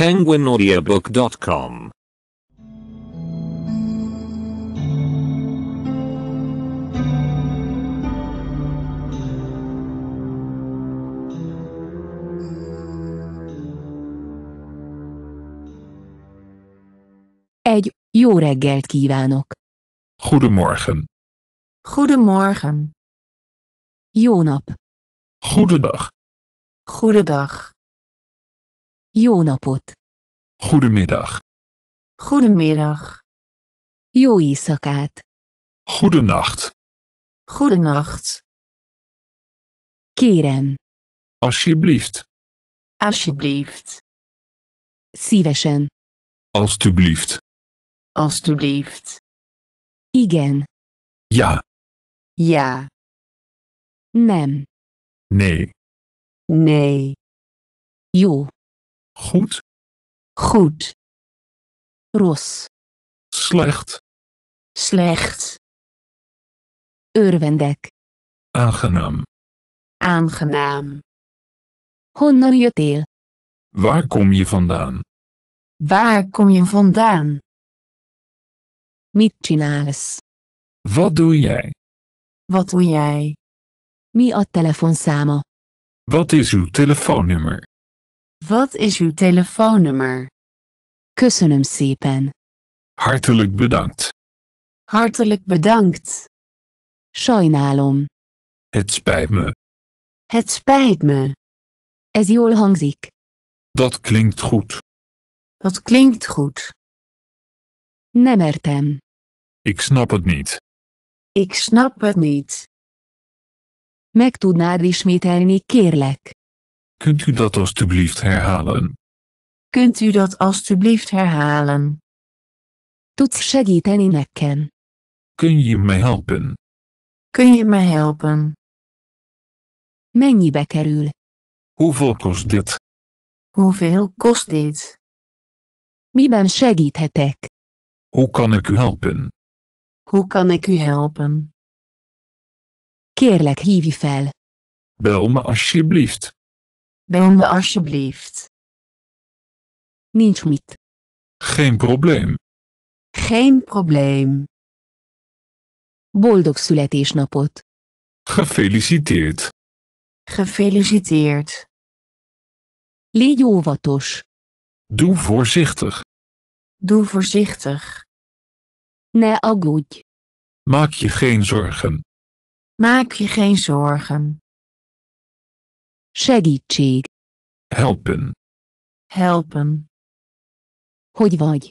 penguinaudiobook.com Egy jó reggelt kívánok! Goedemorgen. Goedemorgen. Jó nap. Goedendag. Goedendag. Jó napot! Goedemiddag. Goedemiddag. Jó éjszakát! Goedenacht. Goedenacht. Keren. Alsjeblieft. Alsjeblieft. Szívesen. Alsjeblieft. Alsjeblieft. Igen. Ja. Ja. Nem. Nee. Nee. Jó. Goed. Goed. Ros. Slecht. Slecht. Urwendek. Aangenaam. Aangenaam. je teel. Waar kom je vandaan? Waar kom je vandaan? Mit Wat doe jij? Wat doe jij? Mi a samen. Wat is uw telefoonnummer? Wat is uw telefoonnummer? Köszönöm szépen. Hartelijk bedankt. Hartelijk bedankt. Sajnálom. Het spijt me. Het spijt me. Ez jól hangzik. Dat klinkt goed. Dat klinkt goed. Nemertem. Ik snap het niet. Ik snap het niet. Meg tudnád ismételni, kérlek? Kunt u dat alstublieft herhalen? Kunt u dat alstublieft herhalen? Tudsz segíteni nekem? Kun je mij helpen? Kun je mij helpen? Mennyibe kerül? Hoeveel kost dit? Hoeveel kost dit? Miben segíthetek? Hoe kan ik u helpen? Hoe kan ik u helpen? Kérlek hívj Bel me alsjeblieft. Bel me alsjeblieft. Niet niet. Geen probleem. Geen probleem. Boldog születésnapot. Gefeliciteerd. Gefeliciteerd. Légy óvatos. Doe voorzichtig. Doe voorzichtig. Ne aggódj. Maak je geen zorgen. Maak je geen zorgen. Segítség. Helpen. Helpen. Hogy vagy?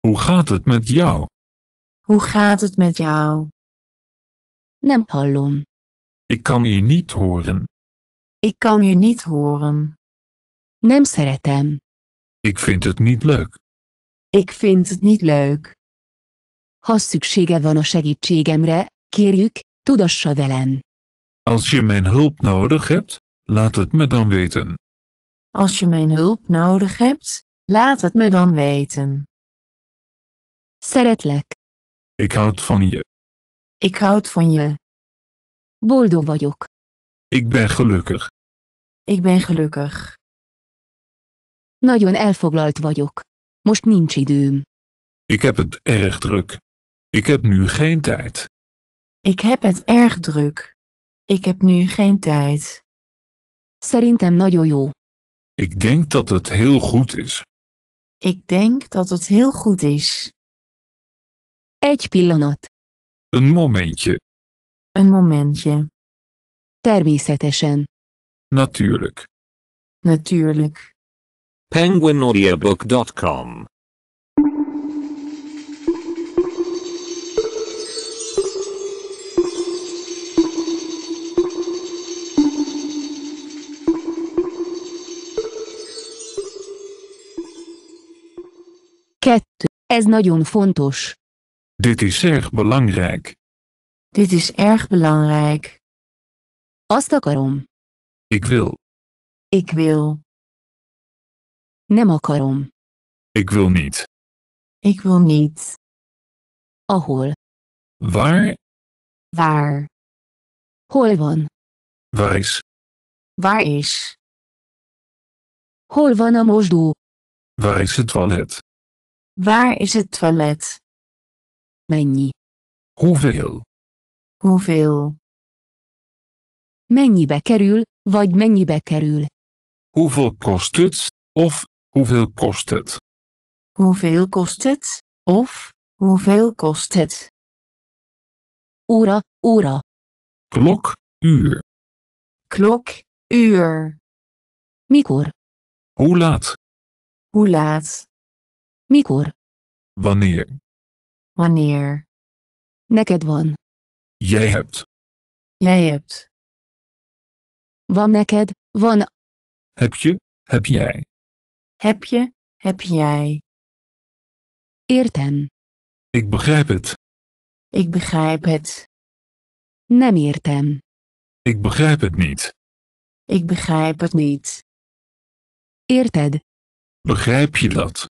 Hoe gaat het met jou? Hoe gaat het met jou? Nem hallom. Ik kan je niet horen. Ik kan je niet horen. Nem szeretem. Ik vind het niet leuk. Ik vind het niet leuk. Ha szüksége van a segítségemre, kérjük, tudassa velem. Als je mijn hulp nodig hebt, Laat het me dan weten. Als je mijn hulp nodig hebt, laat het me dan weten. Szeretlek. Ik houd van je. Ik houd van je. Boldog vagyok. Ik ben gelukkig. Ik ben gelukkig. Nagyon elfoglalt vagyok. Most nincs időm. Ik heb het erg druk. Ik heb nu geen tijd. Ik heb het erg druk. Ik heb nu geen tijd. Szerintem nagyon jó. Ik denk dat het heel goed is. Ik denk dat het heel goed is. Egy pillanat. Een momentje. Een momentje. Természetesen. Natuurlijk. Natuurlijk. penguinaudiobook.com Ez nagyon fontos. Dit is erg belangrijk. Dit is erg belangrijk. Azt Ik wil. Ik wil. Nem akarom. Ik wil niet. Ik wil niet. Ahol. Waar? Waar? Hol van? Waar is? Waar is? Hol van a mosdó? Waar is het toilet? Waar is het toilet? Menji. Hoeveel? Hoeveel? Mennyibe kerül, vagy mennyibe kerül? Hoeveel kost het, of hoeveel kost het? Hoeveel kost het, of hoeveel kost het? Ura, ura. Klok, uur. Klok, uur. Mikor? Hoe laat? Hoe laat? Mikor? Wanneer? Wanneer? Neked van. Jij hebt. Jij hebt. Van neked, van. Heb je, heb jij. Heb je, heb jij. Eerten. Ik begrijp het. Ik begrijp het. Nem eerten. Ik begrijp het niet. Ik begrijp het niet. Eerted. Begrijp je dat?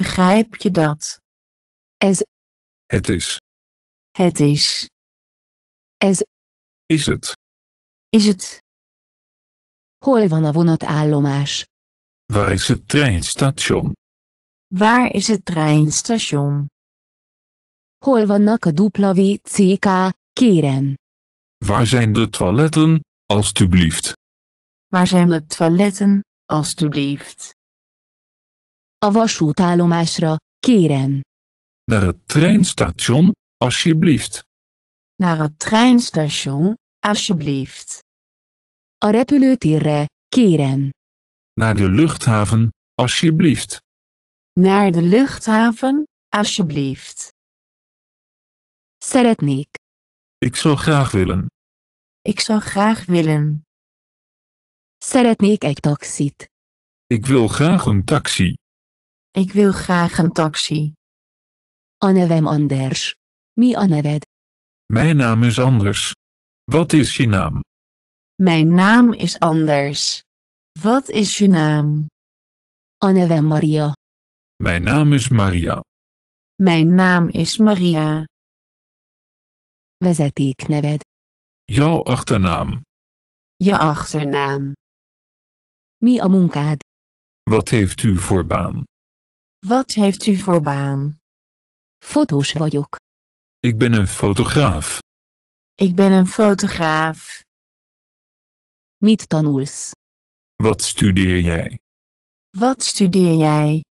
Begrijp je dat? Es. Het is. Het is. Es. Is het. Is het. Hol van a állomás? Waar is het treinstation? Waar is het treinstation? Hol vannak a WCK, kérem? Waar zijn de toiletten, alstublieft? Waar zijn de toiletten, alstublieft? a vasútállomásra, kérem. Naar het treinstation, alsjeblieft. Naar het treinstation, alsjeblieft. A repülőtérre, kérem. Naar de luchthaven, alsjeblieft. Naar de luchthaven, alsjeblieft. Szeretnék. Ik zou graag willen. Ik zou graag willen. Szeretnék egy taxit. Ik wil graag een taxi. Ik wil graag een taxi. Annewem Anders. Mi Annewed. Mijn naam is Anders. Wat is je naam? Mijn naam is Anders. Wat is je naam? Annewem Maria. Mijn naam is Maria. Mijn naam is Maria. neved. Jouw achternaam. Je achternaam. Mi a munkád? Wat heeft u voor baan? Wat heeft u voor baan? Fotós vagyok. Ik ben een fotograaf. Ik ben een fotograaf. Mit tanulsz? Wat studeer jij? Wat studeer jij?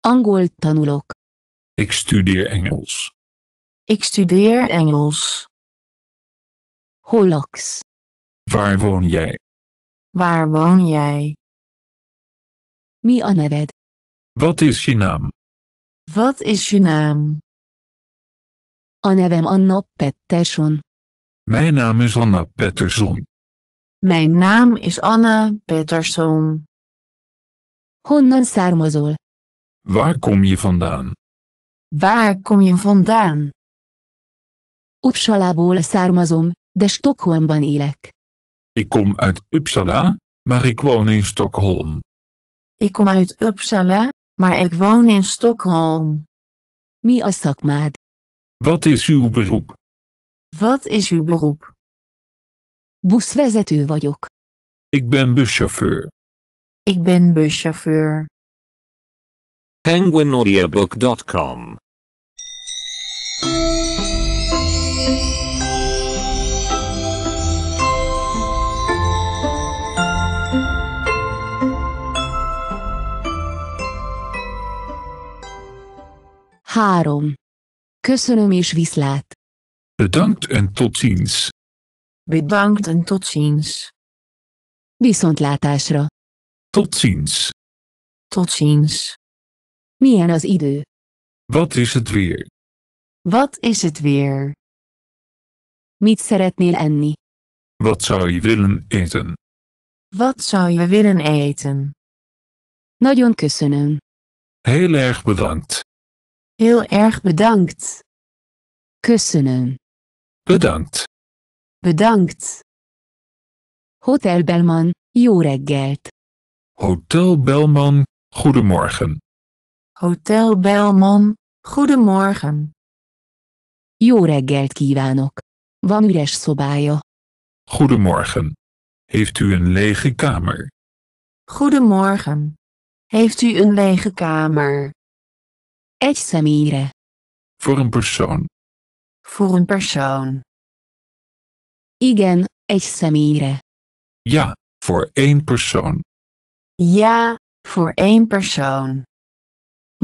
Angol tanulok. Ik studeer Engels. Ik studeer Engels. Hol Waar woon jij? Waar woon jij? Mi wat is je naam? Wat is je naam? A nevem Anna Pettersson. Mijn naam is Anna Pettersson. Mijn naam is Anna Pettersson. Honnan származol? Waar kom je vandaan? Waar kom je vandaan? Uppsalából származom, de Stockholmban élek. Ik kom uit Uppsala, maar ik woon in Stockholm. Ik kom uit Uppsala, maar ik woon in Stockholm. Mia Stakmaat. Wat is uw beroep? Wat is uw beroep? Buszvezető vagyok. Ik ben buschauffeur. Ik ben buschauffeur. Penguinaudiebook.com 3. Köszönöm is viszlát. Bedankt en tot ziens. Bedankt en tot ziens. Viszontlátásra. Tot ziens. Tot ziens. Milyen az idő? Wat is het weer? Wat is het weer? Mit szeretnél enni? Wat zou je willen eten? Wat zou je willen eten? Nagyon köszönöm. Heel erg bedankt. Heel erg bedankt. Kussenen. Bedankt. Bedankt. Hotel Belman, jó reggelt. Hotel Belman, goedemorgen. Hotel Belman, goedemorgen. Jó reggelt kívánok. Van üres szobája. Goedemorgen. Heeft u een lege kamer? Goedemorgen. Heeft u een lege kamer? Egy személyre. Voor een persoon. Voor een persoon. Igen, egy személyre. Ja, voor één persoon. Ja, voor één persoon.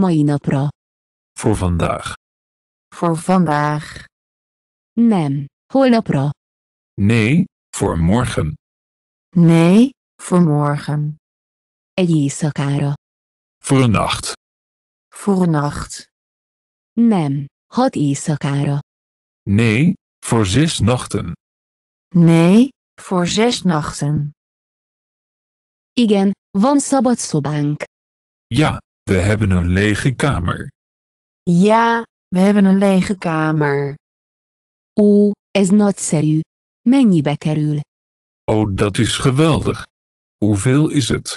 Mai napra. Voor vandaag. Voor vandaag. Nem, holnapra. Nee, voor morgen. Nee, voor morgen. Egy éjszakára. Voor een nacht voor een nacht. Nem, hat éjszakára. Nee, voor zes nachten. Nee, voor zes nachten. Igen, van szabad szobánk. Ja, we hebben een lege kamer. Ja, we hebben een lege kamer. is ez nagyszerű. Mennyibe kerül? Oh, dat is geweldig. Hoeveel is het?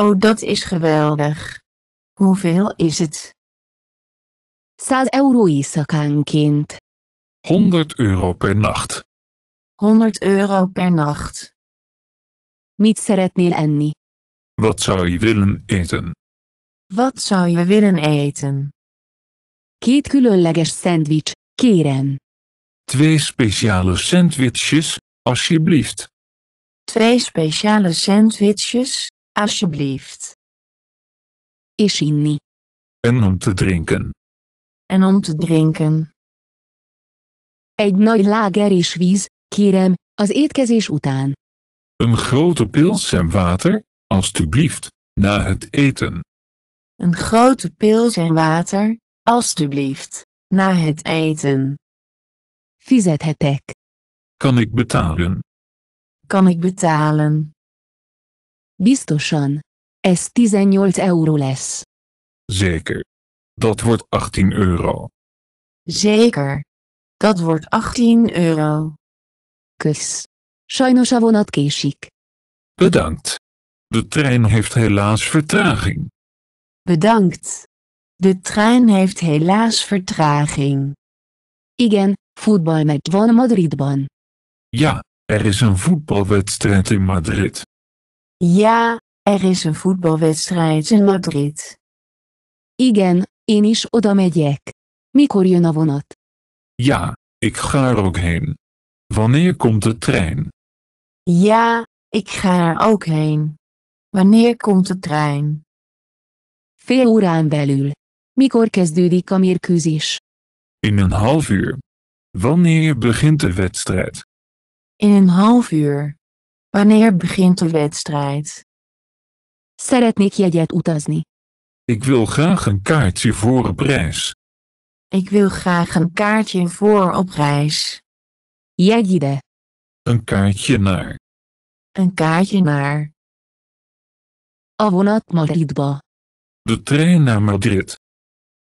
Oh, dat is geweldig. Hoeveel is het? 100 euro kind. 100 euro per nacht. 100 euro per nacht. Mit szeretnél enni? Wat zou je willen eten? Wat zou je willen eten? Két különleges sandwich, kérem. Twee speciale sandwiches, alsjeblieft. Twee speciale sandwiches, alsjeblieft is inni. En om te drinken. En om te drinken. Egy nagy láger is víz, kérem, az étkezés után. Een grote pils en water, alstublieft, na het eten. Een grote pils en water, alstublieft, na het eten. Fizethetek. Kan ik betalen? Kan ik betalen? Biztosan ez 18 Jolt euroles Zeker. Dat wordt 18 euro. Zeker. Dat wordt 18 euro. Kus. Sajnos a vonat késik. Bedankt. De trein heeft helaas vertraging. Bedankt. De trein heeft helaas vertraging. Igen, met van Madridban. Ja, er is een voetbalwedstrijd in Madrid. Ja, er is een voetbalwedstrijd in Madrid. Igen, én is oda megyek. Mikor jön a Ja, ik ga er ook heen. Wanneer komt de trein? Ja, ik ga er ook heen. Wanneer komt de trein? Fél órán belül. Mikor kezdődik a mérkőzés? In een half uur. Wanneer begint de wedstrijd? In een half uur. Wanneer begint de wedstrijd? Szeretnék jegyet utazni. Ik wil graag een kaartje voor op reis. Ik wil graag een kaartje voor op reis. Jegyide. Een kaartje naar. Een kaartje naar. A vonat Madridba. De trein naar Madrid.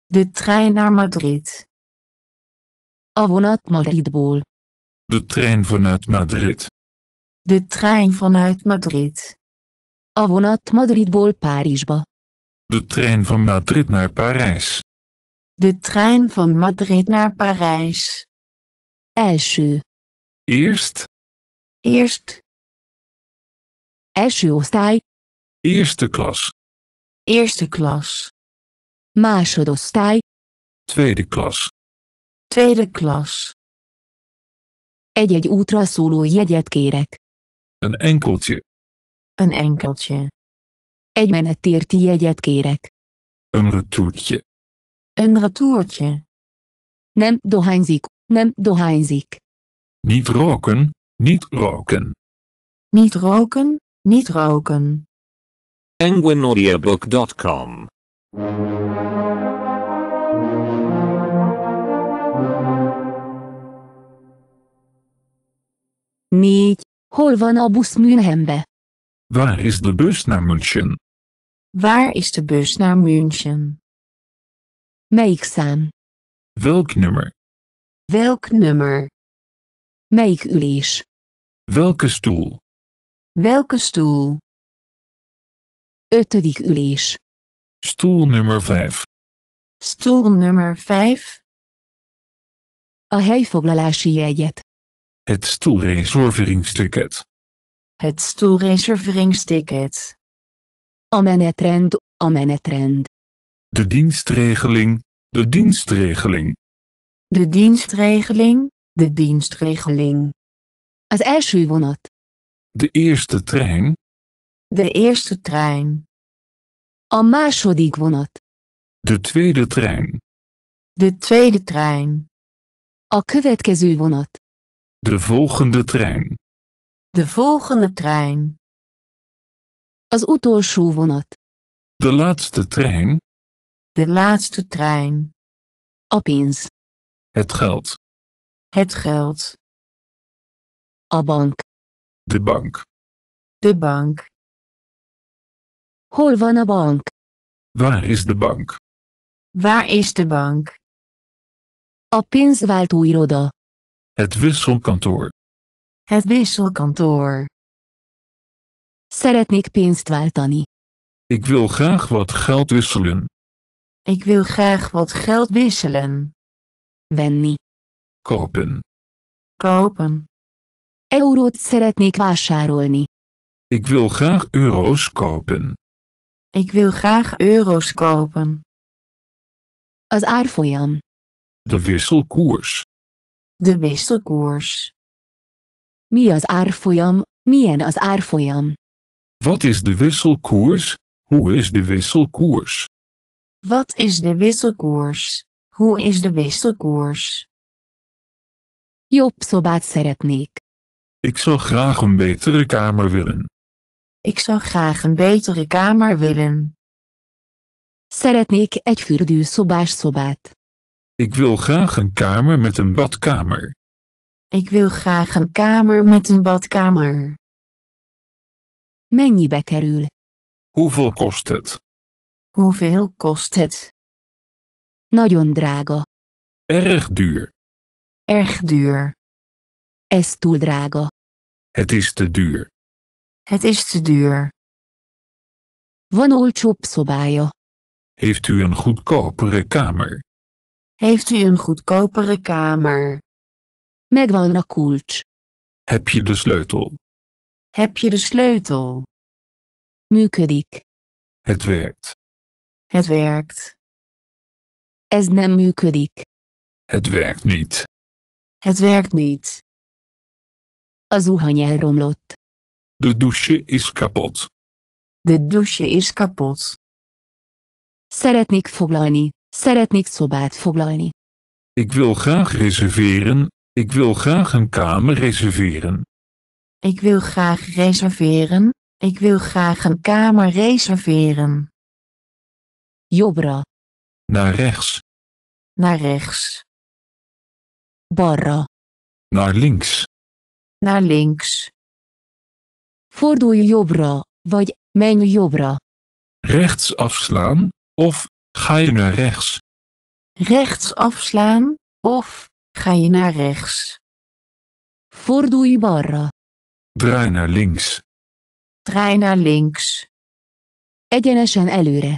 De trein naar Madrid. A vonat Madridból. De trein vanuit Madrid. De trein vanuit Madrid. A vonat Madridból Párizsba. De trein van Madrid naar Parijs. De trein van Madrid naar Parijs. Első. Eerst. Eerst. Első osztály. Eerste klas. Eerste klas. Másodosztály. Tweede klas. Tweede klas. Egy-egy útra szóló jegyet kérek. Een enkeltje. Een enkeltje. Egy menetérti jegyet kérek. Een retourtje. Een retourtje. Nem dohányzik, nem dohányzik. Niet roken, niet roken. Niet roken, niet roken. Penguinaudiobook.com Négy. Hol van a busz Münchenbe? Waar is de bus naar München? Waar is de bus naar München? Meekstaan. Welk nummer? Welk nummer? Meekulies. Welke stoel? Welke stoel? ulies. Stoel nummer 5. Stoel nummer 5. A helyfoglalási jegyet. Het stoelreserveringsticket. Het stoelreserveringsticket. Om trend, Amenetrend, trend. De dienstregeling, de dienstregeling. De dienstregeling, de dienstregeling. is u vonat. De eerste trein. De eerste trein. A második vonat. De tweede trein. De tweede trein. A következő vonat. De volgende trein. De volgende trein. Az utolsó vonat. De laatste trein. De laatste trein. A Het geld. Het geld. A bank. De bank. De bank. Hol van a bank? Waar is de bank? Waar is de bank? A pénzváltóiroda. Het wisselkantoor. Het wisselkantoor. Szeretnék pénzt váltani. Ik wil graag wat geld wisselen. Ik wil graag wat geld wisselen. Venni. Kopen. Kopen. Eurót szeretnék vásárolni. Ik wil graag euro's kopen. Ik wil graag euro's kopen. Az árfolyam. De wisselkoers. De wisselkoers. Mi az árfolyam, milyen az árfolyam? Wat is de wisselkoers? Hoe is de wisselkoers? Wat is de wisselkoers? Hoe is de wisselkoers? Jobb szobát szeretnék. Ik zou graag een betere kamer willen. Ik zou graag een betere kamer willen. Szeretnék egy fürdőszobás szobát. Ik wil graag een kamer met een badkamer. Ik wil graag een kamer met een badkamer. Mennyibe kerül? Hoeveel kost het? Hoeveel kost het? Nagyon drága. Erg duur. Erg duur. Ez túl drága. Het is te duur. Het is te duur. Van olcsóbb szobája? Heeft u een goedkopere kamer? Heeft u een goedkopere kamer? Megvan kulcs. Heb je de sleutel? Heb je de sleutel? Működik. Het werkt. Het werkt. Ez nem működik. Het werkt niet. Het werkt niet. A zuhany De douche is kapot. De douche is kapot. Szeretnék foglalni. Szeretnék szobát foglalni. Ik wil graag reserveren, ik wil graag een kamer reserveren. Ik wil graag reserveren. Ik wil graag een kamer reserveren. Jobra. Naar rechts. Naar rechts. Barra. Naar links. Naar links. je jobra. wat mijn Jobra? Rechts afslaan, of ga je naar rechts? Rechts afslaan, of Ga je naar rechts. je barra. Draai naar links. Draai naar links. Egyenesen előre.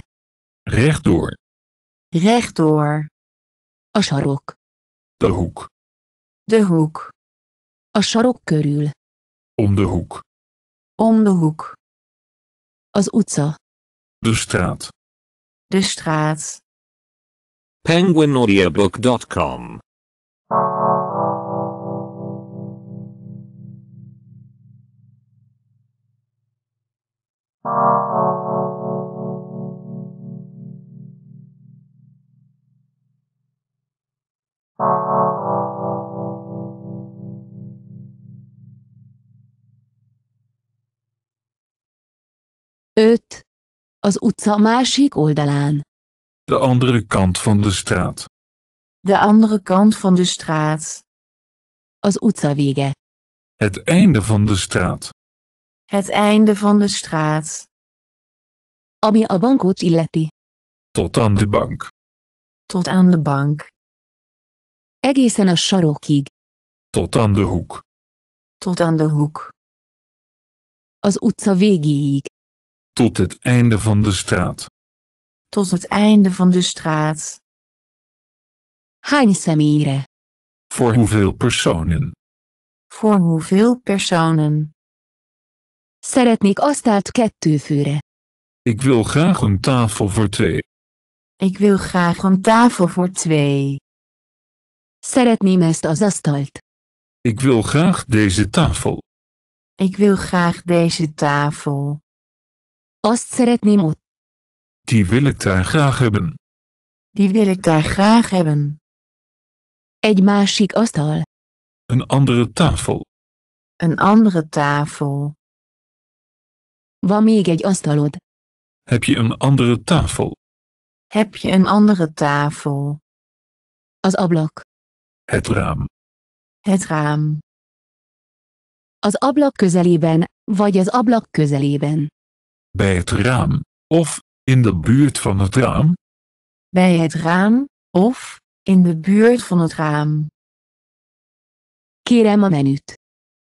Rechtdoor. Rechtdoor. A sarok. De hoek. De hoek. A sarok körül. Om de hoek. Om de hoek. Az utca. De straat. De straat. Penguinaudiobook.com az utca másik oldalán. De andere kant van de straat. De andere kant van de straat. Az utca vége. Het einde van de straat. Het einde van de straat. Ami a bankot illeti. Tot aan de bank. Tot aan de bank. Egészen a sarokig. Tot aan de hoek. Tot aan de hoek. Az utca végéig. Tot het einde van de straat. Tot het einde van de straat. Hainsamire. Voor hoeveel personen? Voor hoeveel personen? Szeretnék asztalt kettőfőre. Ik wil graag een tafel voor twee. Ik wil graag een tafel voor twee. Szeretném ezt az asztalt. Ik wil graag deze tafel. Ik wil graag deze tafel. Azt szeretném ott. Die wil ik daar graag hebben. Die wil ik daar graag hebben. Egy másik asztal. Een andere tafel. Een andere tafel. Van még egy asztalod? Heb je een andere tafel? Heb je een andere tafel? Az ablak. Het raam. Het raam. Az ablak közelében, vagy az ablak közelében bij het raam, of in de buurt van het raam. Bij het raam, of in de buurt van het raam. een minuut.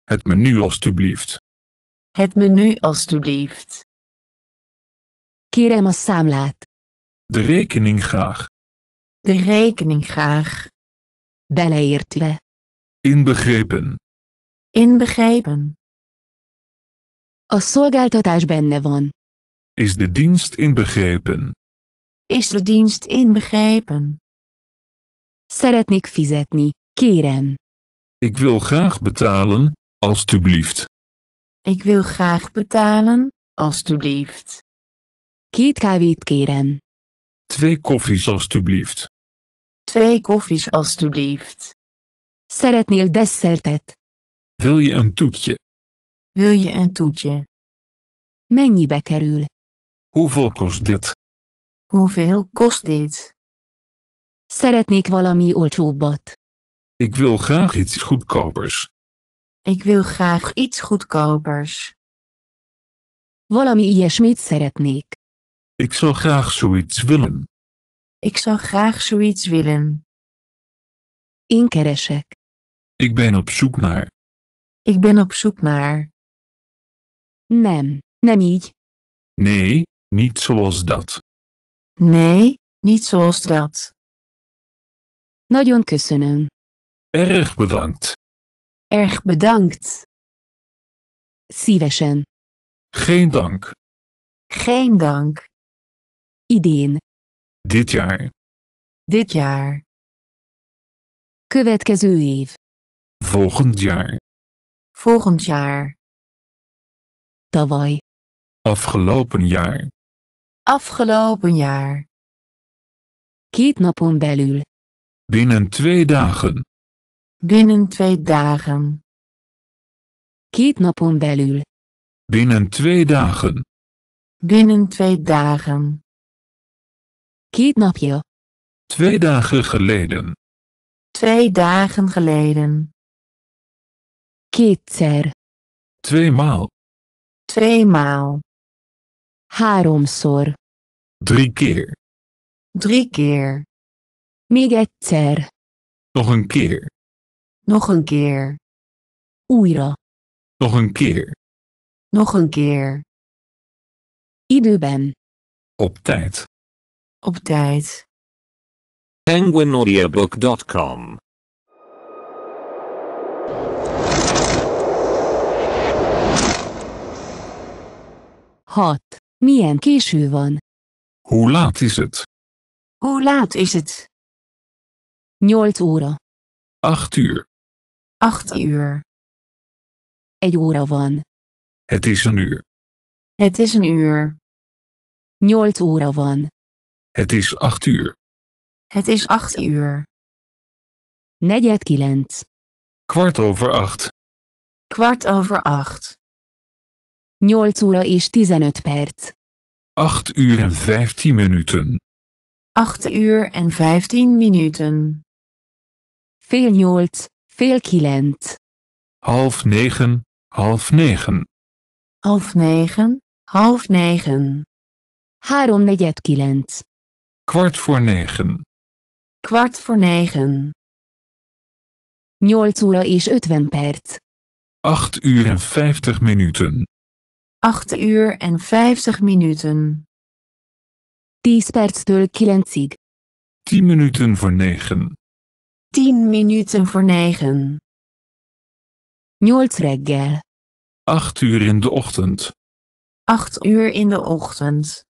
Het menu alstublieft. Het menu alstublieft. een samlaat. De rekening graag. De rekening graag. Beleertle. Inbegrepen. Inbegrepen. A szolgáltatás benne van. Is de dienst inbegrepen? Is de dienst inbegrepen? Szeretnék fizetni, kérem. Ik wil graag betalen, alstublieft. Ik wil graag betalen, alstublieft. Két kávét kérem. Twee koffies alstublieft. Twee koffies alstublieft. Szeretnél desszertet? Wil je een toetje? Wil je een toetje? Mennyibe kerül? Hoeveel kost dit? Hoeveel kost dit? Szeretnék valami olcsóbbat. Ik wil graag iets goedkopers. Ik wil graag iets goedkopers. Valami ilyesmit szeretnék. Ik zou graag zoiets willen. Ik zou graag zoiets willen. Inkeresek. Ik ben op zoek naar. Ik ben op zoek naar. Nem, nem így. Nee, niet zoals dat. Nee, niet zoals dat. Nagyon köszönöm. Erg bedankt. Erg bedankt. Szívesen. Geen dank. Geen dank. Idén. Dit jaar. Dit jaar. Következő év. Volgend jaar. Volgend jaar. Tavaly. Afgelopen jaar. Afgelopen jaar. Két napon belül. Binnen twee dagen. Binnen twee dagen. Két napon belül. Binnen twee dagen. Binnen twee dagen. Két napje. Twee dagen geleden. Twee dagen geleden. Kétszer. Tweemaal. Tweemaal. Háromszor. Drie keer. Drie keer. Még egyszer. Nog een keer. Nog een keer. Újra. Nog een keer. Nog een keer. ben. Op tijd. Op tijd. Penguinaudiobook.com 6. Milyen késő van? Hoe laat is het? Hoe laat is het? 8 óra. 8 uur. 8 uur. Egy óra van. Het is een uur. Het is een uur. 8 óra van. Het is 8 uur. Het is 8 uur. Negyed Kwart over acht. Kwart over acht. 8 óra és 15 perc. 8 uur en 15 minuten. 8 uur en 15 minuten. Fél 8, fél 9. Half negen, half negen. Half negen, half 9. Három negyed 9. Kwart voor negen. Kwart voor negen. 8 óra és 50 perc. 8 uur en 50 minuten. 8 uur en 50 minuten. 10 perc de 9. 10 minuten voor 9. 10 minuten voor 9. 8 reggel. 8 uur in de ochtend. 8 uur in de ochtend.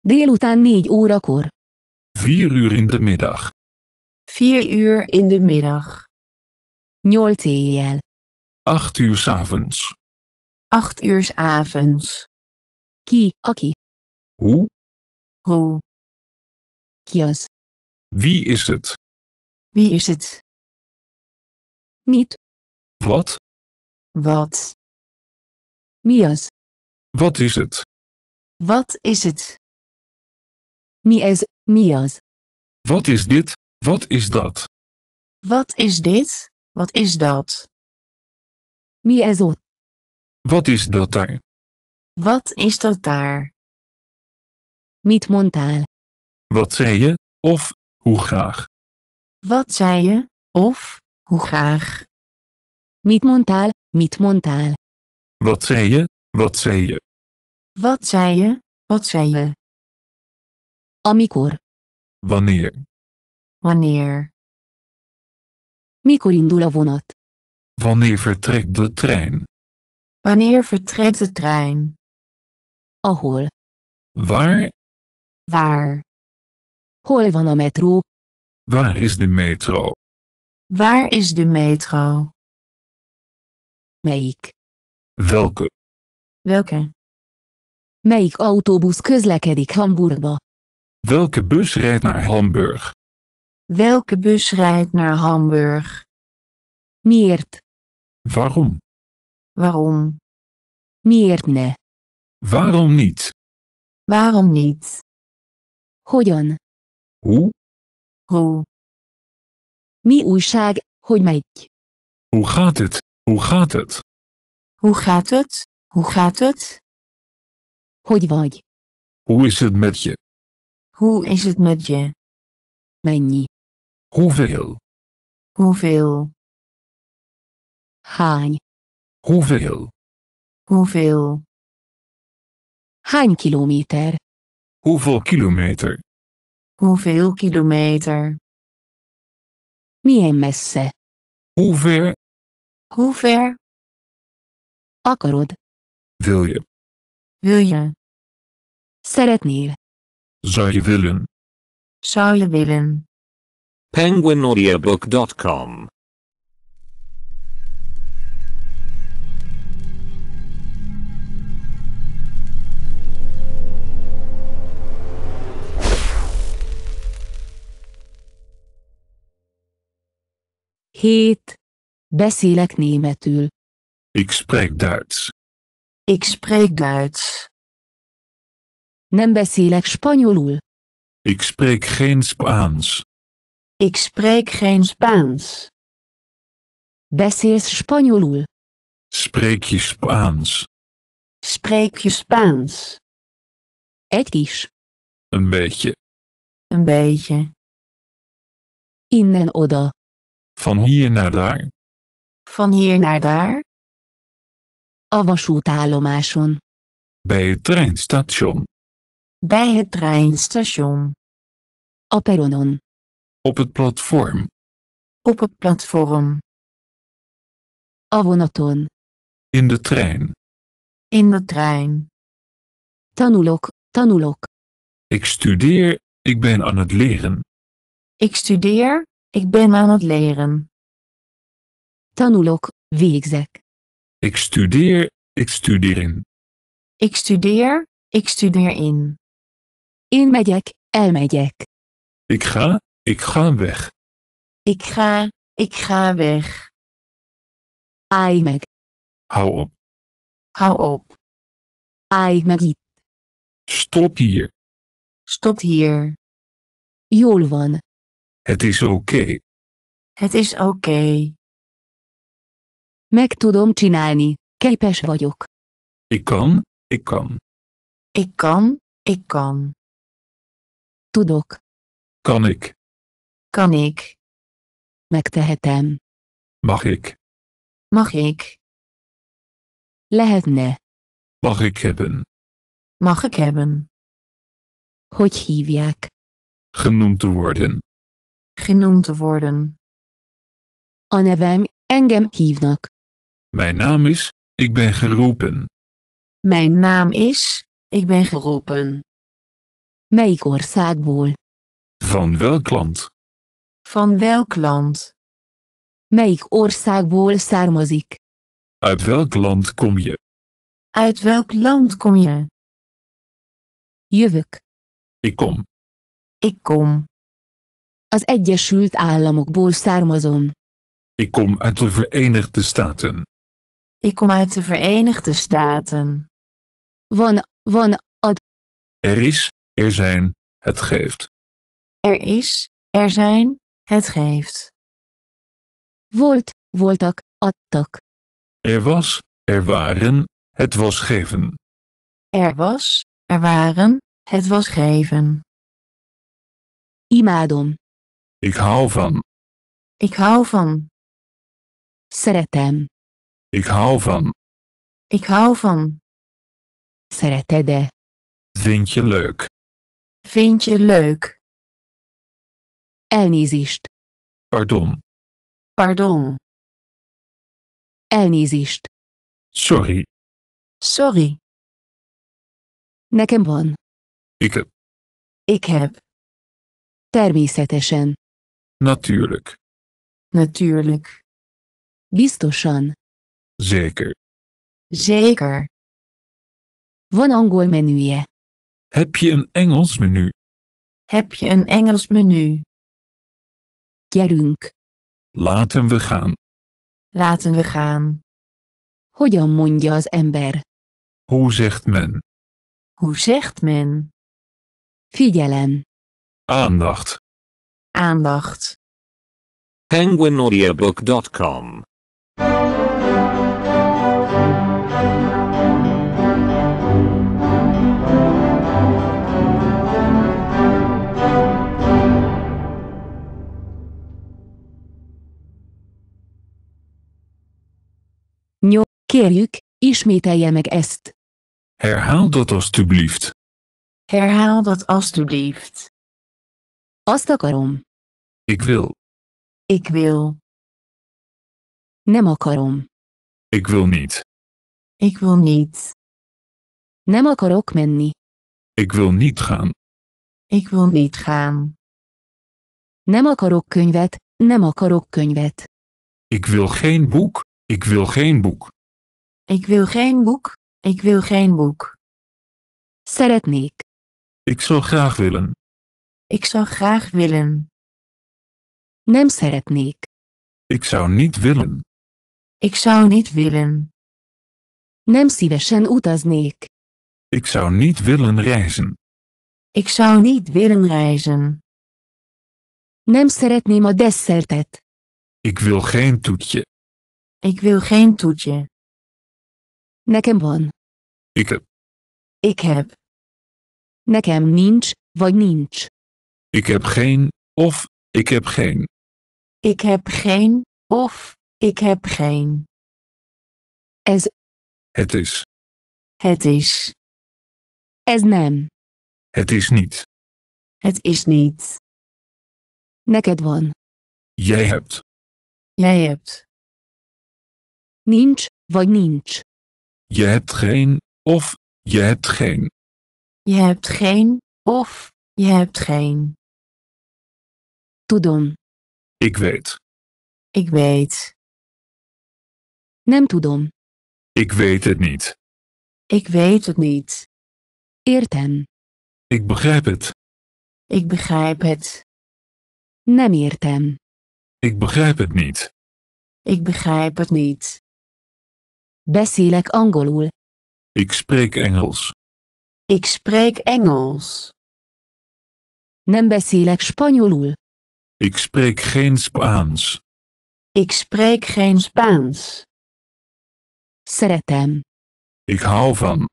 Délután 4 órakor. 4 uur in de middag. 4 uur in de middag. 8 éjjel. 8 uur s'avonds. 8 uur avonds. Kie, aki. Hoe? Hoe? Kias. Wie is het? Wie is het? Niet. Wat? Wat? Mias. Wat is het? Wat is het? Mies, Mias. Wat is dit? Wat is dat? Wat is dit? Wat is dat? Miezot. Wat is dat daar? Wat is dat daar? Niet Wat zei je, of, hoe graag? Wat zei je, of, hoe graag? Niet montaal, niet montaal. Wat zei je, wat zei je? Wat zei je, wat zei je? Amikor. Wanneer? Wanneer? Mikor indul a vonat? Wanneer vertrekt de trein? Wanneer vertrekt de trein? Ahol. Waar? Waar? Hol van de metro. Waar is de metro? Waar is de metro? Meik. Welke? Welke? Meik autobus közlekedik Hamburgba? Welke bus rijdt naar Hamburg? Welke bus rijdt naar Hamburg? Meert. Waarom? Waarom? Miért Waarom niet? Waarom niet? Hogyan? Hoe? Hoe? Mi újság, hogy megy? Hoe gaat het? Hoe gaat het? Hoe gaat het? Hoe gaat het? Hogy vagy? Hoe is het met je? Hoe is het met je? Mennyi? Hoeveel? Hoeveel? Hány? Hoeveel? Hoeveel? Hein kilometer. Hoeveel kilometer? Hoeveel kilometer? Mie messe. Hoe ver? Hoe ver? Akarod? Wil je? Wil je? Szeretnél? Zou je willen? Zou je willen? penguinaudiobook.com 7. Beszélek németül. Ik spreek Duits. Ik spreek Duits. Nem beszélek spanyolul. Ik spreek geen Spaans. Ik spreek geen Spaans. Beszélsz spanyolul? Spreek je Spaans? Spreek je Spaans? Egy kis. Een beetje. Een beetje. Innen oda. Van hier naar daar. Van hier naar daar. A Bij het treinstation. Bij het treinstation. A Op het platform. Op het platform. A In de trein. In de trein. Tanulok, tanulok. Ik studeer, ik ben aan het leren. Ik studeer, ik ben aan het leren. Tanulok, wie ik zeg. Ik studeer, ik studeer in. Ik studeer, ik studeer in. In megyek, Ik ga, ik ga weg. Ik ga, ik ga weg. Aimek. Hou op. Hou op. Aimekit. Stop hier. Stop hier. Jolwan, het is oké. Het is oké. Meg tudom csinálni. Képes vagyok. Ik kan, ik kan. Ik kan, ik kan. Tudok. Kan ik. Kan ik. Megtehetem. Mag ik. Mag ik. Lehetne. Mag ik hebben. Mag ik hebben. Hogy hívják? Genoemd te worden genoemd te worden. A engem Kivnak. Mijn naam is, ik ben geroepen. Mijn naam is, ik ben geroepen. Melyik országból? Van welk land? Van welk land? Melyik országból származik? Uit welk land kom je? Uit welk land kom je? Jövök. Ik kom. Ik kom az Egyesült Államokból származom. Ik kom uit de Verenigde Staten. Ik kom uit de Verenigde Staten. Van, van, ad. Er is, er zijn, het geeft. Er is, er zijn, het geeft. Volt, voltak, adtak. Er was, er waren, het was geven. Er was, er waren, het was geven. Imadom. Ik hou van. Ik hou van. Szeretem. Ik hou van. Ik hou van. szereted Vind je leuk? Vind je leuk? Elnézést. Pardon. Pardon. Elnézést. Sorry. Sorry. Nekem Ik heb. Ik heb. Természetesen. Natuurlijk. Natuurlijk. Biztosan. Zeker. Zeker. Van angol Heb je een Engels menu? Heb je een Engels menu? Gyerünk. Laten we gaan. Laten we gaan. Hogyan mondja az ember? Hoe zegt men? Hoe zegt men? Figyelem. Aandacht aandacht. penguinaudiobook.com Nyo, kérjük, ismételje meg ezt. Herhaal dat alstublieft. Herhaal dat alstublieft. Azt akarom. Ik wil. Ik wil. Nem akarom. Ik wil niet. Ik wil niet. Nem akarok menni. Ik wil niet gaan. Ik wil niet gaan. Nem akarok könyvet, nem akarok könyvet. Ik wil geen boek, ik wil geen boek. Ik wil geen boek, ik wil geen boek. Szeretnék. Ik zou graag willen. Ik zou graag willen. Nem szeretnék. Ik zou niet willen. Ik zou niet willen. Nem szívesen utaznék. Ik zou niet willen reizen. Ik zou niet willen reizen. Nem szeretném a desszertet. Ik wil geen toetje. Ik wil geen toetje. Nekem van. Ik heb. Ik heb. Nekem nincs, vagy nincs. Ik heb geen, of, ik heb geen. Ik heb geen, of, ik heb geen. Es. Het is. Het is. Es Het is niet. Het is niet. Neked van. Jij hebt. Jij hebt. Niets, vagy niets. Je hebt geen, of, je hebt geen. Je hebt geen, of, je hebt geen. Tudom. Ik weet. Ik weet. Nem tudom. Ik weet het niet. Ik weet het niet. Értem. Ik begrijp het. Ik begrijp het. Nem értem. Ik begrijp het niet. Ik begrijp het niet. Beszélek angolul. Ik spreek Engels. Ik spreek Engels. Nem beszélek spanyolul. Ik spreek geen Spaans. Ik spreek geen Spaans. Szeretem. Ik hou van.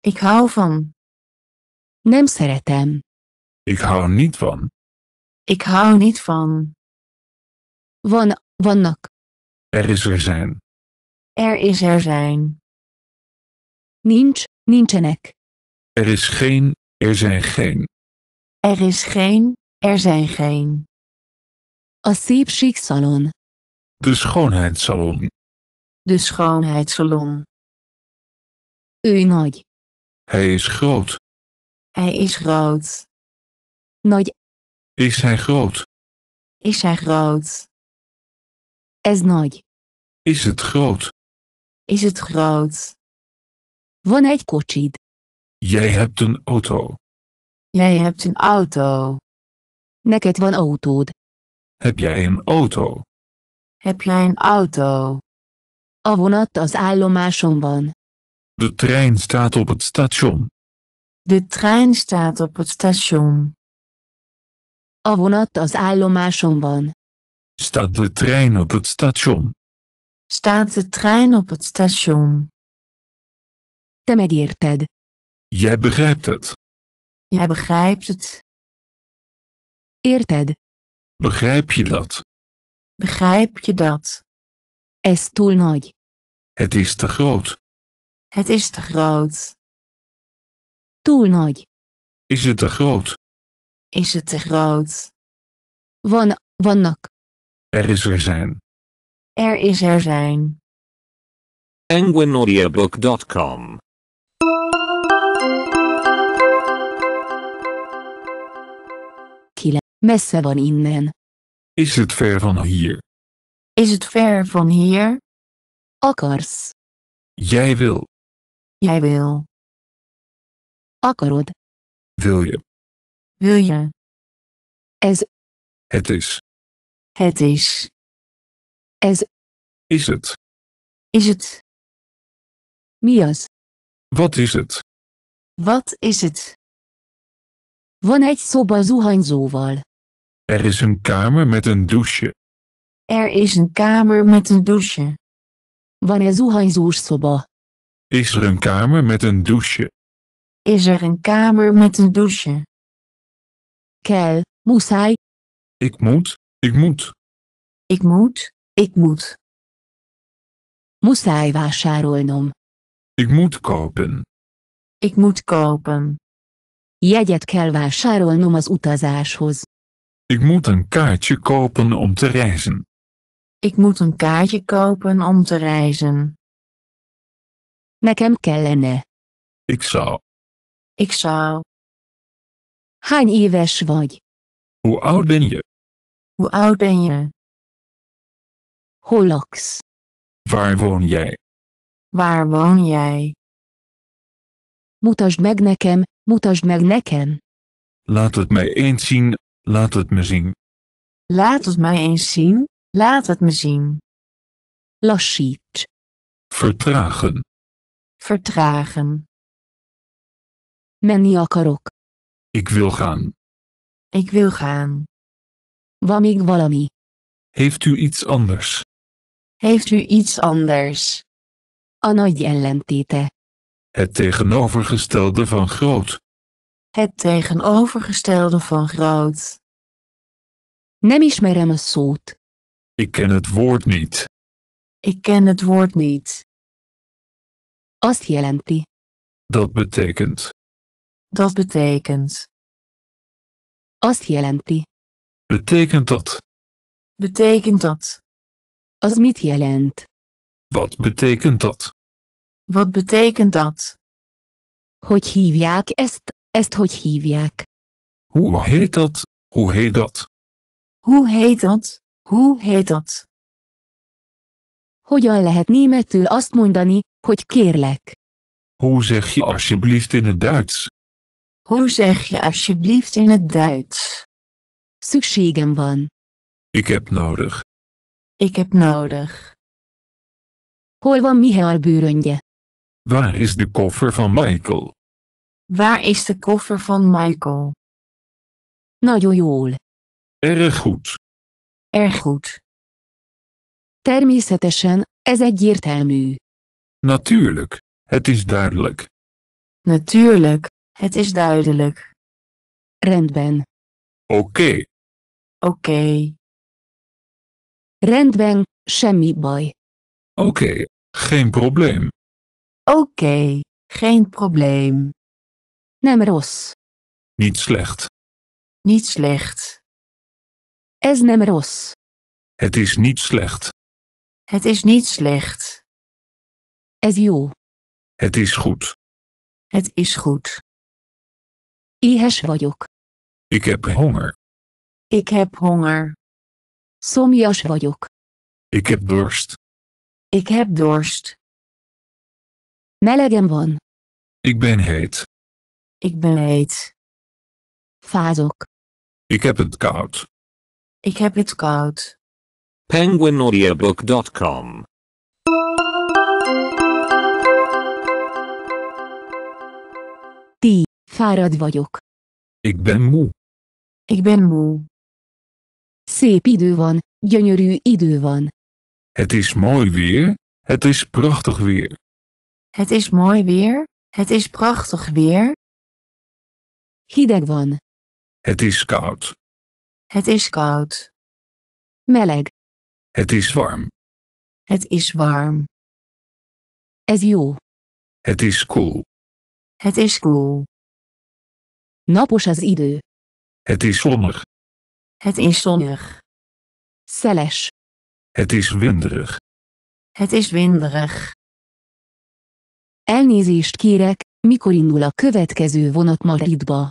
Ik hou van. Nem szeretem. Ik hou niet van. Ik hou niet van. Van, vannak. Er is er zijn. Er is er zijn. Nincs, nincsenek. Er is geen, er zijn geen. Er is geen, er zijn geen. A salon. De schoonheidssalon. De schoonheidssalon. Ő nagy. Hij is groot. Hij is groot. Nagy. Is hij groot? Is hij groot? Ez nagy. Is het groot? Is het groot? Van egy kocsid. Jij hebt een auto. Jij hebt een auto. het van autód. Heb jij een auto? Heb jij een auto? A vonat az állomáson van. De trein staat op het station. De trein staat op het station. A vonat az állomáson van. Staat de trein op het station? Staat de trein op het station? Te megérted. Jij begrijpt het. Jij begrijpt het. Érted. Begrijp je dat? Begrijp je dat? Es túl Het is te groot. Het is te groot. Túl Is het te groot? Is het te groot? Van, vanak? Er is er zijn. Er is er zijn. Enguinaudiabook.com Messze van innen. Is het ver van hier? Is het ver van hier? Akars. Jij wil. Jij wil. Akarod. Wil je. Wil je. Es. Het is. Het is. Es. Is het. Is het. Mias. Wat is het? Wat is het? Van egy szoba zuhanyzóval. Er is een kamer met een douche. Er is een kamer met een douche. Is er een kamer met een douche? Is er een kamer met een douche? Kel, moest hij? Ik moet, ik moet. Ik moet, ik moet. Moest hij om? Ik moet kopen. Ik moet kopen. Jegyet kell vásárolnom az utazáshoz. Ik moet een kaartje kopen om te reizen. Ik moet een kaartje kopen om te reizen. Nekem kellene. Ik zou. Ik zou. Hány éves vagy? Hoe oud ben je? Hoe oud ben je? Hol Waar woon jij? Waar woon jij? Mutasd meg nekem, mutasd meg nekem. Laat het mij eens zien, Laat het me zien. Laat het mij eens zien, laat het me zien. Lassít. Vertragen. Vertragen. Menni Ik wil gaan. Ik wil gaan. Wamig Heeft u iets anders? Heeft u iets anders? A Het tegenovergestelde van groot het tegenovergestelde van groot. Nemi sult. Ik ken het woord niet. Ik ken het woord niet. Azt Dat betekent. Dat betekent. Azt Betekent dat. Betekent dat. Az Wat betekent dat? Wat betekent dat? Hogy hívják est. Ezt hogy hívják? Hoe heet dat? Hoe heet dat? Hoe heet dat? Hoe heet dat? Hogyan lehet németül azt mondani, hogy kérlek? Hoe zeg je alsjeblieft in het Duits? Hoe zeg je alsjeblieft in het Duits? Szükségem van. Ik heb nodig. Ik heb nodig. Hol van Michael bőröngye? Waar is de koffer van Michael? Waar is de koffer van Michael? Nagyon Erg goed. Erg goed. Természetesen, ez nu. Natuurlijk, het is duidelijk. Natuurlijk, het is duidelijk. Rendben. Oké. Oké. Okay. Rendben, semmi baj. Oké, geen probleem. Oké, geen probleem. Numeros. Niet slecht. Niet slecht. Es numeros. Het is niet slecht. Het is niet slecht. Ez Het is goed. Het is goed. I vagyok. Ik heb honger. Ik heb honger. Somjas vagyok. Ik heb dorst. Ik heb dorst. Melegem van. Ik ben heet. Ik ben heet. Fazok. Ik heb het koud. Ik heb het koud. penguinaudiobook.com Ti, fárad vagyok. Ik ben moe. Ik ben moe. Szép idő van, gyönyörű idő van. Het is mooi weer, het is prachtig weer. Het is mooi weer, het is prachtig weer. Hideg van. Het is koud. Het is koud. Meleg. Het is warm. Het is warm. Ez jó. Het is cool. Het is cool. Napos az idő. Het is zonnig. Het is zonnig. Szeles. Het is winderig. Het is winderig. Elnézést kérek, mikor indul a következő vonat Maridba?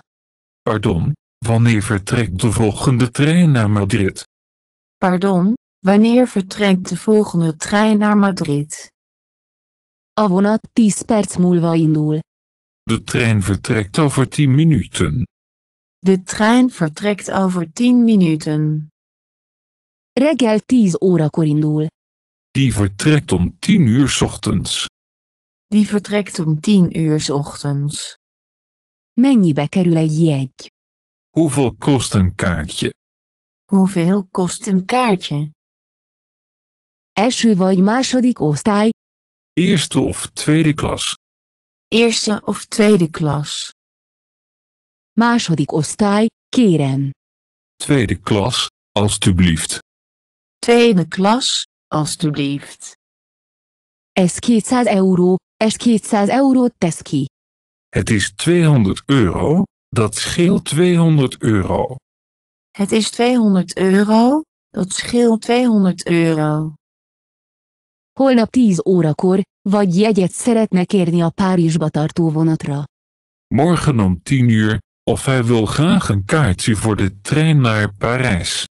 Pardon, wanneer vertrekt de volgende trein naar Madrid? Pardon, wanneer vertrekt de volgende trein naar Madrid? A vonat 10 perc De trein vertrekt over 10 minuten. De trein vertrekt over 10 minuten. Reggel 10 órakor Die vertrekt om 10 uur ochtends. Die vertrekt om 10 uur ochtends. Mennyibe kerül egy jegy? Hoeveel kost een kaartje? Hoeveel kost een kaartje? Első vagy második osztály? Eerste of tweede klas. Eerste of tweede klas. Második osztály, kérem. Tweede klas, alstublieft. Tweede klas, alstublieft. Ez 200 euro, ez 200 eurót tesz het is 200 euro, dat scheelt 200 euro. Het is 200 euro, dat scheelt 200 euro. Holnap 10 órakor, vagy jegyet szeretne kérni a Párizsba tartó vonatra. Morgen om 10 uur, of hij wil graag een kaartje voor de trein naar Parijs.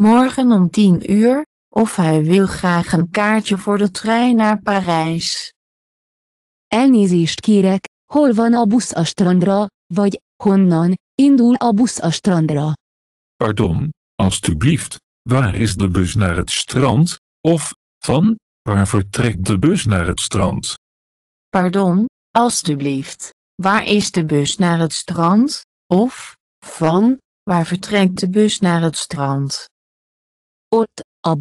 Morgen om 10 uur, of hij wil graag een kaartje voor de trein naar Parijs. Elnézést kérek, hol van a busz a strandra, vagy, honnan, indul a busz Pardon, alstublieft, waar is de bus naar het strand, of, van, waar vertrekt de bus naar het strand? Pardon, alstublieft, waar is de bus naar het strand, of, van, waar vertrekt de bus naar het strand? Ot a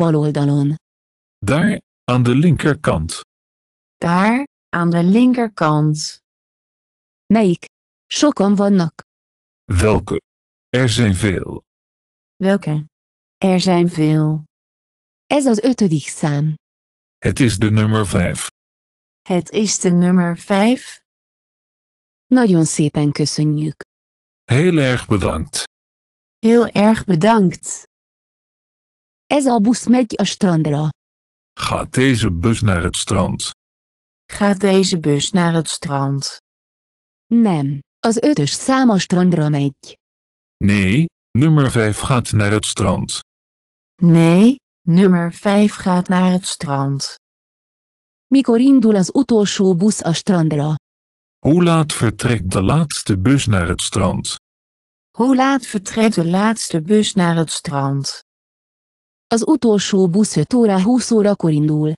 Daar, aan de linkerkant. Daar, aan de linkerkant. Melyik? Sokan vannak. Welke? Er zijn veel. Welke? Er zijn veel. Ez az ötödik szám. Het is de nummer vijf. Het is de nummer vijf. Nagyon szépen köszönjük. Heel erg bedankt. Heel erg bedankt. Ez a busz megy a strandra. Gaat deze bus naar het strand? Gaat deze bus naar het strand? Nem, az ötös szám a strandra megy. Nee, nummer 5 gaat naar het strand. Nee, nummer 5 gaat naar het strand. Mikor indul az utolsó busz a strandra? Hoe laat vertrekt de laatste bus naar het strand? Hoe laat vertrekt de laatste bus naar het strand? Az utolsó busz 5 óra 20 órakor indul.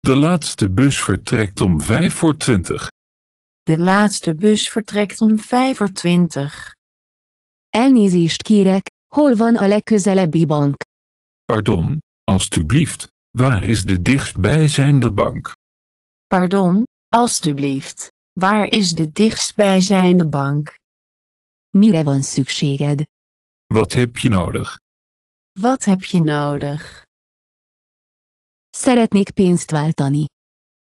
De laatste bus vertrekt om 5 voor 20. De laatste bus vertrekt om 25. Elnézést kérek, hol van a legközelebbi bank? Pardon, alstublieft, waar is de dichtstbijzijnde bank? Pardon, alstublieft, waar is de dichtstbijzijnde bank? Mire van szükséged? Wat heb je nodig? Wat heb je nodig? Szeretnék pénzt váltani.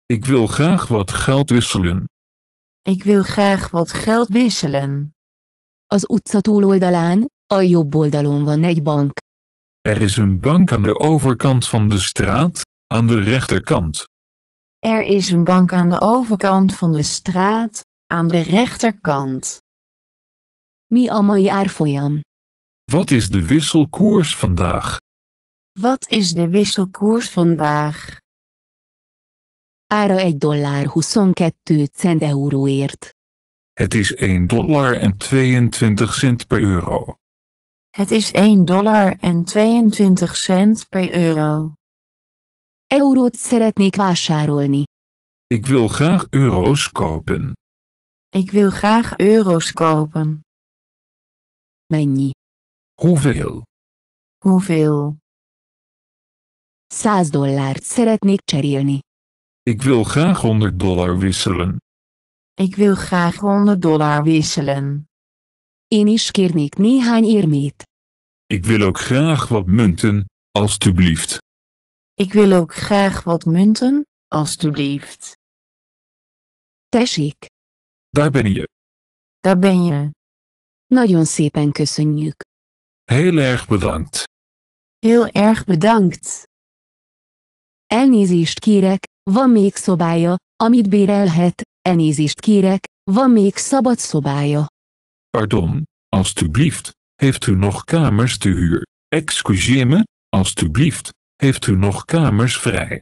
Ik wil graag wat geld wisselen. Ik wil graag wat geld wisselen. Az utca túloldalán, a jobb oldalon van egy bank. Er is een bank aan de overkant van de straat, aan de rechterkant. Er is een bank aan de overkant van de straat, aan de rechterkant. Mi a mai árfolyam? Wat is de wisselkoers vandaag? Wat is de wisselkoers vandaag? ára 1 dollár 22 cent euróért. Het is 1 dollar en 22 cent per euro. Het is 1 dollar en 22 cent per euro. Eurót szeretnék vásárolni. Ik wil graag euro's kopen. Ik wil graag euro's kopen. Mennyi? Hoeveel? Hoeveel? 100 dollárt szeretnék cserélni. Ik wil graag 100 dollar wisselen. Ik wil graag 100 dollar wisselen. In is kérnék néhány érmét. Ik wil ook graag wat munten, alstublieft. Ik wil ook graag wat munten, alstublieft. Tessék. Daar ben je. Daar ben je. Nagyon nou, szépen köszönjük. Heel erg bedankt. Heel erg bedankt. Elnézést kérek, van még szobája, amit bérelhet, elnézést kérek, van még szabad szobája. Pardon, alstublieft, heeft u nog kamers te huur? Excuseer me, alstublieft, heeft u nog kamers vrij?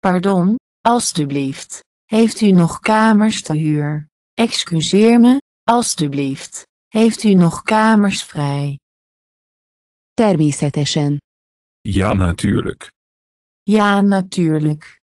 Pardon, alstublieft, heeft u nog kamers te huur? Excuseer me, alstublieft, heeft u nog kamers vrij? Természetesen. Ja, natuurlijk. Ja, natuurlijk.